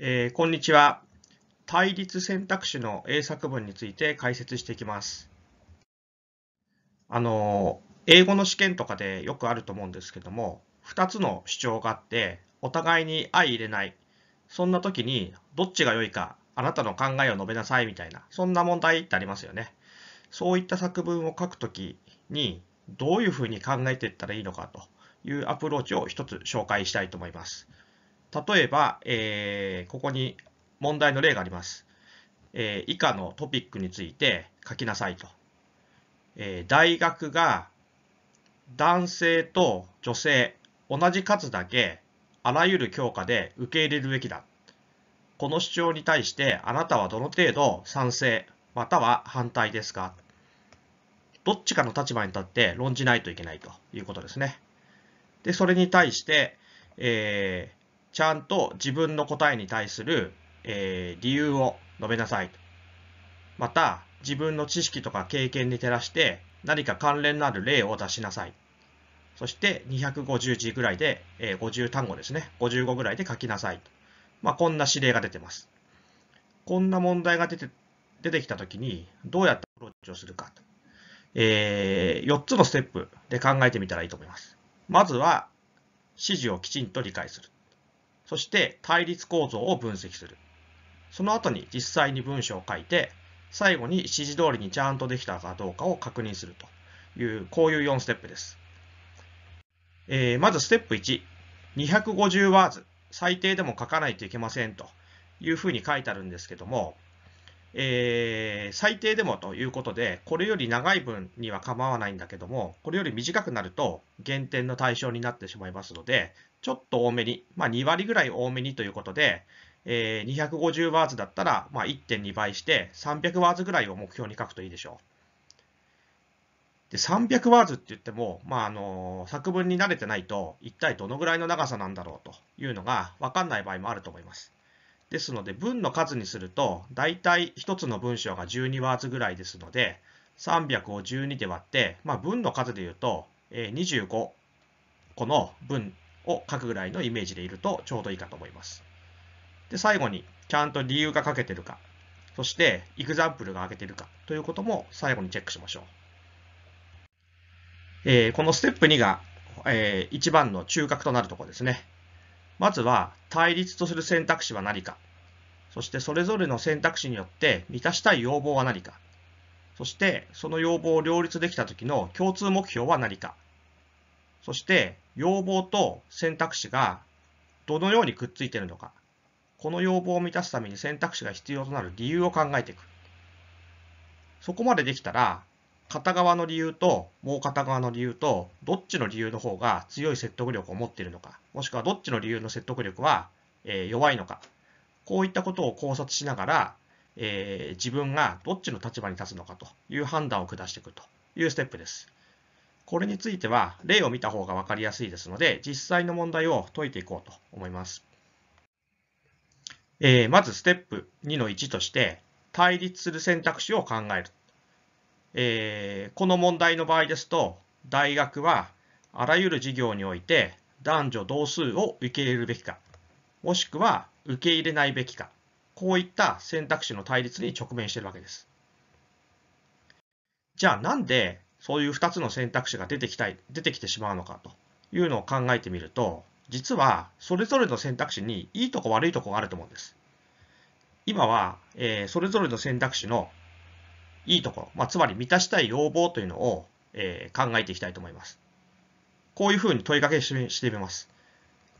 えー、こんにちは。対立選択肢の英作文について解説していきます。あの、英語の試験とかでよくあると思うんですけども、2つの主張があって、お互いに相入れない。そんな時に、どっちが良いか、あなたの考えを述べなさいみたいな、そんな問題ってありますよね。そういった作文を書くときに、どういうふうに考えていったらいいのかというアプローチを一つ紹介したいと思います。例えば、えー、ここに問題の例があります。えー、以下のトピックについて書きなさいと。えー、大学が男性と女性同じ数だけあらゆる教科で受け入れるべきだ。この主張に対してあなたはどの程度賛成または反対ですかどっちかの立場に立って論じないといけないということですね。で、それに対して、えー、ちゃんと自分の答えに対する、えー、理由を述べなさい。また、自分の知識とか経験に照らして何か関連のある例を出しなさい。そして250字ぐらいで、えー、50単語ですね。55ぐらいで書きなさい。まあ、こんな指令が出てます。こんな問題が出て出てきたときに、どうやってアプローチをするか。えー、4つのステップで考えてみたらいいと思います。まずは、指示をきちんと理解する。そして対立構造を分析する。その後に実際に文章を書いて、最後に指示通りにちゃんとできたかどうかを確認するという、こういう4ステップです。えー、まずステップ1、250ワーズ、最低でも書かないといけませんというふうに書いてあるんですけども、えー、最低でもということで、これより長い分には構わないんだけども、これより短くなると減点の対象になってしまいますので、ちょっと多めに、まあ、2割ぐらい多めにということで、えー、250ワーツだったら、まあ、1.2倍して300ワーツぐらいを目標に書くといいでしょう。で300ワーツって言っても、まあ、あの作文に慣れてないと一体どのぐらいの長さなんだろうというのが分かんない場合もあると思います。ですので文の数にすると大体1つの文章が12ワーツぐらいですので300を12で割って、まあ、文の数でいうと25個の文を書くぐらいのイメージでいるとちょうどいいかと思います。で最後にちゃんと理由が書けてるかそしてエグザンプルが挙げてるかということも最後にチェックしましょう。えー、このステップ2が、えー、一番の中核となるところですね。まずは対立とする選択肢は何か、そしてそれぞれの選択肢によって満たしたい要望は何か、そしてその要望を両立できた時の共通目標は何か、そして要望と選択肢がどのようにくっついているのか、この要望を満たすために選択肢が必要となる理由を考えていく。そこまでできたら、片側の理由ともう片側の理由とどっちの理由の方が強い説得力を持っているのかもしくはどっちの理由の説得力は、えー、弱いのかこういったことを考察しながら、えー、自分がどっちの立場に立つのかという判断を下していくというステップです。これについては例を見た方が分かりやすいですので実際の問題を解いていこうと思います。えー、まずステップ2の1として対立する選択肢を考えるえー、この問題の場合ですと、大学はあらゆる事業において男女同数を受け入れるべきか、もしくは受け入れないべきか、こういった選択肢の対立に直面しているわけです。じゃあなんでそういう2つの選択肢が出てきたい出てきてしまうのかというのを考えてみると、実はそれぞれの選択肢にいいとこ悪いとこがあると思うんです。今は、えー、それぞれの選択肢のいいところ、まあ、つまり満たしたい要望というのを、えー、考えていきたいと思います。こういうふうに問いかけしてみます。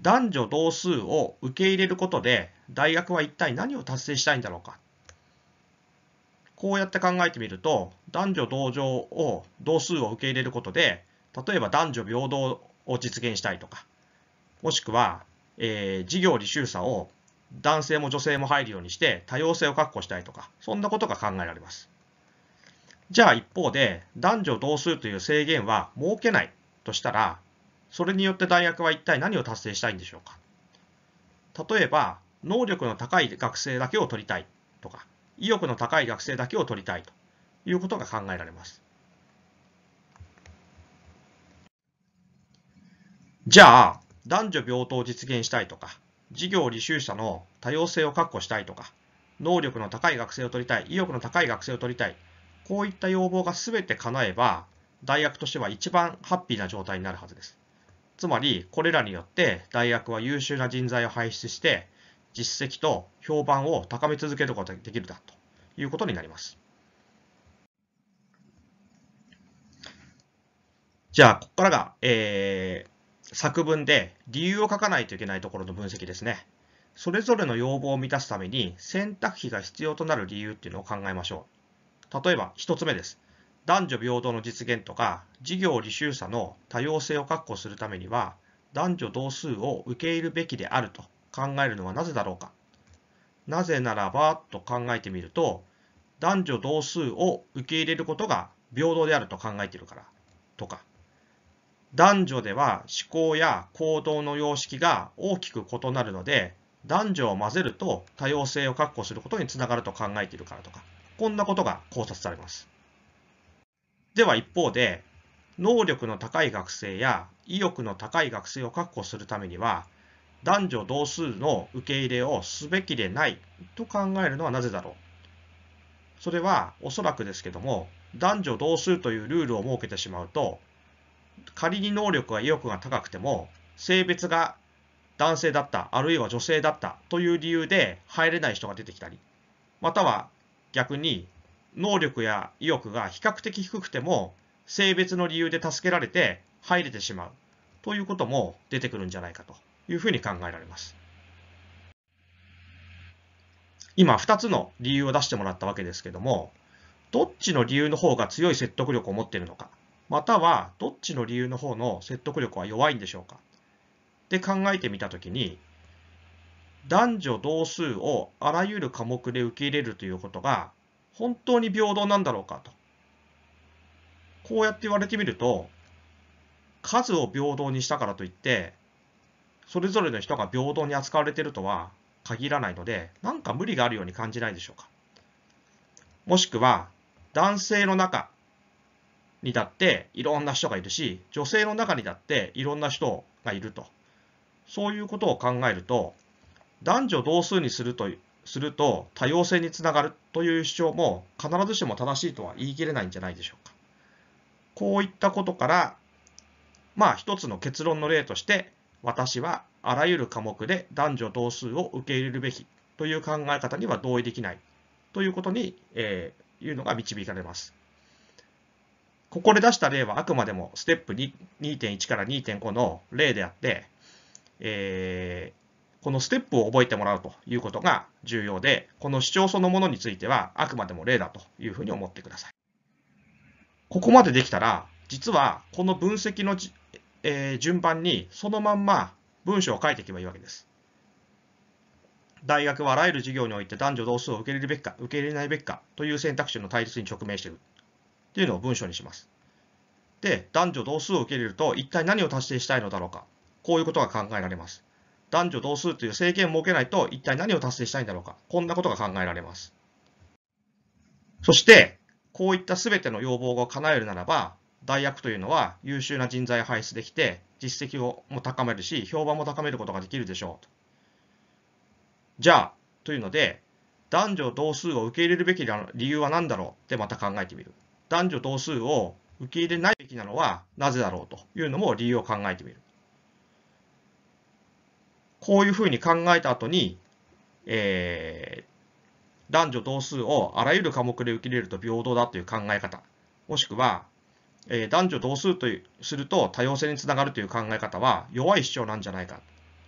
男女同数を受け入れることで大学は一体何を達成したいんだろうか。こうやって考えてみると男女同情を同数を受け入れることで例えば男女平等を実現したいとかもしくは、えー、事業履修者を男性も女性も入るようにして多様性を確保したいとかそんなことが考えられます。じゃあ一方で男女同数という制限は設けないとしたらそれによって大学は一体何を達成したいんでしょうか例えば能力の高い学生だけを取りたいとか意欲の高い学生だけを取りたいということが考えられます。じゃあ男女平等を実現したいとか事業履修者の多様性を確保したいとか能力の高い学生を取りたい意欲の高い学生を取りたいこういった要望が全て叶えば、大学としては一番ハッピーな状態になるはずです。つまり、これらによって大学は優秀な人材を輩出して、実績と評判を高め続けることができるだということになります。じゃあ、ここからが、えー、作文で理由を書かないといけないところの分析ですね。それぞれの要望を満たすために選択肢が必要となる理由っていうのを考えましょう。例えば1つ目です。男女平等の実現とか、事業履修者の多様性を確保するためには、男女同数を受け入れるべきであると考えるのはなぜだろうか。なぜならばと考えてみると、男女同数を受け入れることが平等であると考えているからとか、男女では思考や行動の様式が大きく異なるので、男女を混ぜると多様性を確保することにつながると考えているからとか。こんなことが考察されます。では一方で、能力の高い学生や意欲の高い学生を確保するためには、男女同数の受け入れをすべきでないと考えるのはなぜだろうそれはおそらくですけども男女同数というルールを設けてしまうと仮に能力や意欲が高くても性別が男性だったあるいは女性だったという理由で入れない人が出てきたりまたは逆に能力や意欲が比較的低くても性別の理由で助けられて入れてしまうということも出てくるんじゃないかというふうに考えられます。今2つの理由を出してもらったわけですけどもどっちの理由の方が強い説得力を持っているのかまたはどっちの理由の方の説得力は弱いんでしょうかで考えてみたときに男女同数をあらゆる科目で受け入れるということが本当に平等なんだろうかと。こうやって言われてみると、数を平等にしたからといって、それぞれの人が平等に扱われてるとは限らないので、なんか無理があるように感じないでしょうか。もしくは、男性の中にだっていろんな人がいるし、女性の中にだっていろんな人がいると。そういうことを考えると、男女同数にするとすると多様性につながるという主張も必ずしも正しいとは言い切れないんじゃないでしょうか。こういったことから、まあ一つの結論の例として、私はあらゆる科目で男女同数を受け入れるべきという考え方には同意できないということに、えー、いうのが導かれます。ここで出した例はあくまでもステップ2.1から2.5の例であって、えーこのステップを覚えてもらうということが重要で、この主張そのものについてはあくまでも例だというふうに思ってください。ここまでできたら、実はこの分析のえー、順番にそのまんま文章を書いていけばいいわけです。大学はあらゆる授業において男女同数を受け入れるべきか、受け入れないべきかという選択肢の対立に直面しているというのを文章にします。で、男女同数を受け入れると一体何を達成したいのだろうか、こういうことが考えられます。男女同数という制限を設けないと一体何を達成したいんだろうか。こんなことが考えられます。そして、こういった全ての要望を叶えるならば、大学というのは優秀な人材を輩出できて、実績をも高めるし、評判も高めることができるでしょう。じゃあ、というので、男女同数を受け入れるべき理由は何だろうってまた考えてみる。男女同数を受け入れないべきなのはなぜだろうというのも理由を考えてみる。こういうふうに考えた後に、えー、男女同数をあらゆる科目で受け入れると平等だという考え方、もしくは、えー、男女同数というすると多様性につながるという考え方は弱い主張なんじゃないか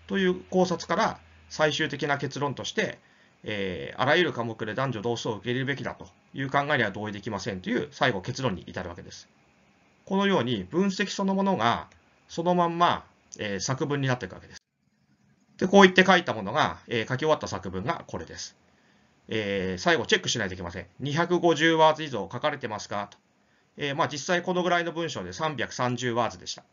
という考察から最終的な結論として、えー、あらゆる科目で男女同数を受け入れるべきだという考えには同意できませんという最後結論に至るわけです。このように分析そのものがそのまんま、えー、作文になっていくわけです。で、こう言って書いたものが、えー、書き終わった作文がこれです。えー、最後チェックしないといけません。250ワーズ以上書かれてますかと。えー、まあ実際このぐらいの文章で330ワーズでした。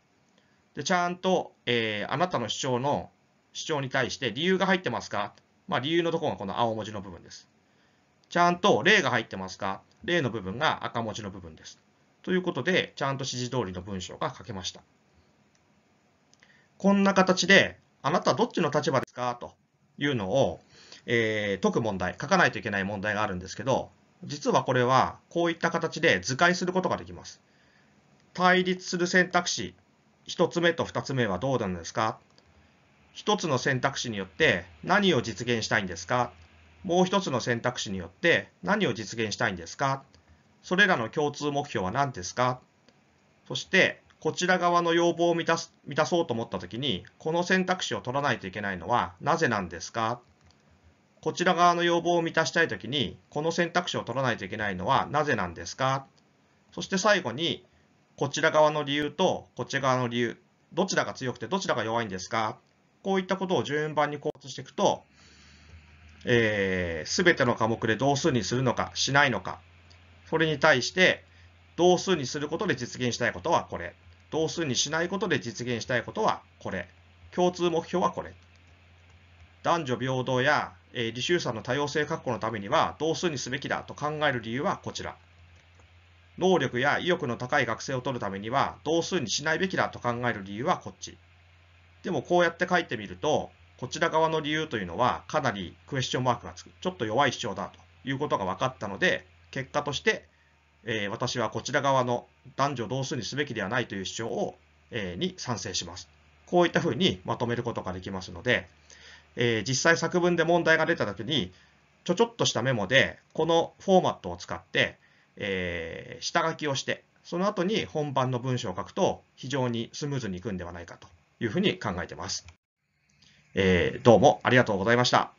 で、ちゃんと、えー、あなたの主張の、主張に対して理由が入ってますかまあ理由のところがこの青文字の部分です。ちゃんと例が入ってますか例の部分が赤文字の部分です。ということで、ちゃんと指示通りの文章が書けました。こんな形で、あなたはどっちの立場ですかというのを、えー、解く問題、書かないといけない問題があるんですけど、実はこれはこういった形で図解することができます。対立する選択肢、1つ目と2つ目はどうなんですか ?1 つの選択肢によって何を実現したいんですかもう1つの選択肢によって何を実現したいんですかそれらの共通目標は何ですかそしてこちら側の要望を満たす満たそうと思ったときに、この選択肢を取らないといけないのはなぜなんですかこちら側の要望を満たしたいときに、この選択肢を取らないといけないのはなぜなんですかそして最後に、こちら側の理由とこっち側の理由、どちらが強くてどちらが弱いんですかこういったことを順番に考察していくと、す、えー、べ、ての科目で同数にするのかしないのか、それに対して同数にすることで実現したいことはこれ同数にしないことで実現したいことはこれ。共通目標はこれ。男女平等や、えー、履修者の多様性確保のためには同数にすべきだと考える理由はこちら。能力や意欲の高い学生を取るためには同数にしないべきだと考える理由はこっち。でもこうやって書いてみると、こちら側の理由というのはかなりクエスチョンマークがつく。ちょっと弱い主張だということが分かったので、結果としてえー、私はこちら側の男女同数にすべきではないという主張を、えー、に賛成します。こういったふうにまとめることができますので、えー、実際作文で問題が出た時に、ちょちょっとしたメモで、このフォーマットを使って、えー、下書きをして、その後に本番の文章を書くと、非常にスムーズにいくんではないかというふうに考えてます。えー、どうもありがとうございました。